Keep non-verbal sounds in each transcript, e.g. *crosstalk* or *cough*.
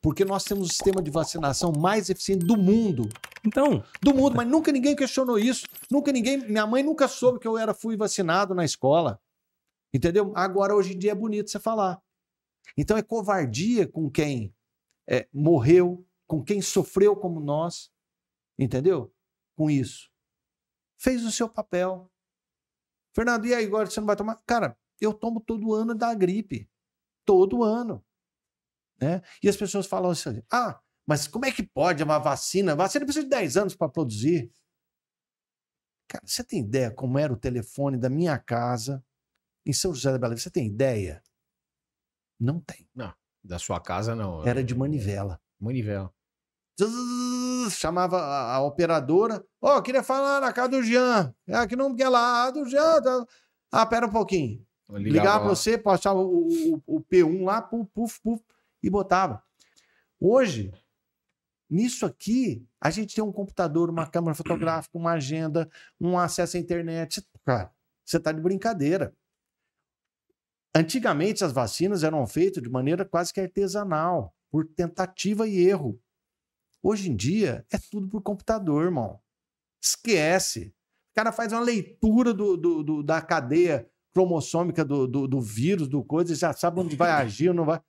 Porque nós temos o sistema de vacinação mais eficiente do mundo. Então. Do mundo, mas nunca ninguém questionou isso. Nunca ninguém. Minha mãe nunca soube que eu era fui vacinado na escola. Entendeu? Agora, hoje em dia, é bonito você falar. Então, é covardia com quem é, morreu, com quem sofreu como nós. Entendeu? Com isso. Fez o seu papel. Fernando, e aí agora você não vai tomar? Cara, eu tomo todo ano da gripe. Todo ano. Né? E as pessoas falam assim: ah, mas como é que pode uma vacina? A vacina precisa de 10 anos para produzir. Cara, você tem ideia como era o telefone da minha casa em São José da Bela Você tem ideia? Não tem. Não, da sua casa não. É era de é manivela. Manivela. chamava a, operadora. Ó, oh, queria falar na casa do Jean. É que não quer é lá. do Jean. Tá... Ah, pera um pouquinho. Ligava, para pra você, passava o, o, o P1 lá, puf, puf, puf e botava. Hoje, nisso aqui, a gente tem um computador, uma câmera fotográfica, uma agenda, um acesso à internet. Cara, você tá de brincadeira. Antigamente, as vacinas eram feitas de maneira quase que artesanal, por tentativa e erro. Hoje em dia, é tudo por computador, irmão. Esquece. O cara faz uma leitura do, do, do da cadeia cromossômica do, do, do, vírus, do coisa, e já sabe onde vai agir ou não vai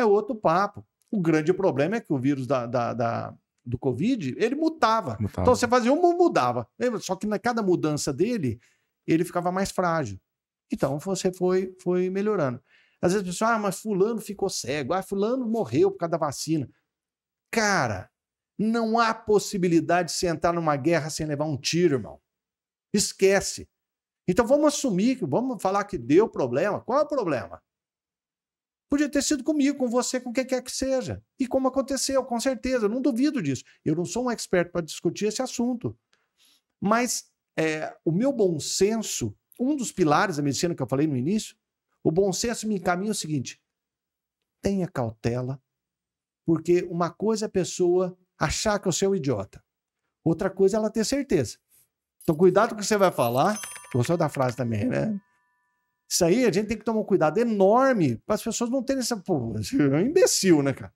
é outro papo. O grande problema é que o vírus da, da, da do Covid, ele mutava. mutava. Então você fazia um mudava. Só que na cada mudança dele, ele ficava mais frágil. Então você foi, foi melhorando. Às vezes a pessoa, ah, mas fulano ficou cego, ah, fulano morreu por causa da vacina. Cara, não há possibilidade de você entrar numa guerra sem levar um tiro, irmão. Esquece. Então vamos assumir, vamos falar que deu problema. Qual é o problema? Podia ter sido comigo, com você, com quem quer que seja. E como aconteceu, com certeza, não duvido disso. Eu não sou um expert para discutir esse assunto. Mas é, o meu bom senso, um dos pilares da medicina que eu falei no início, o bom senso me encaminha o seguinte: tenha cautela, porque uma coisa é a pessoa achar que eu sou um idiota, outra coisa é ela ter certeza. Então, cuidado com o que você vai falar. Gostou da frase também, né? Isso aí a gente tem que tomar um cuidado enorme para as pessoas não terem essa. Pô, *laughs* é um imbecil, né, cara?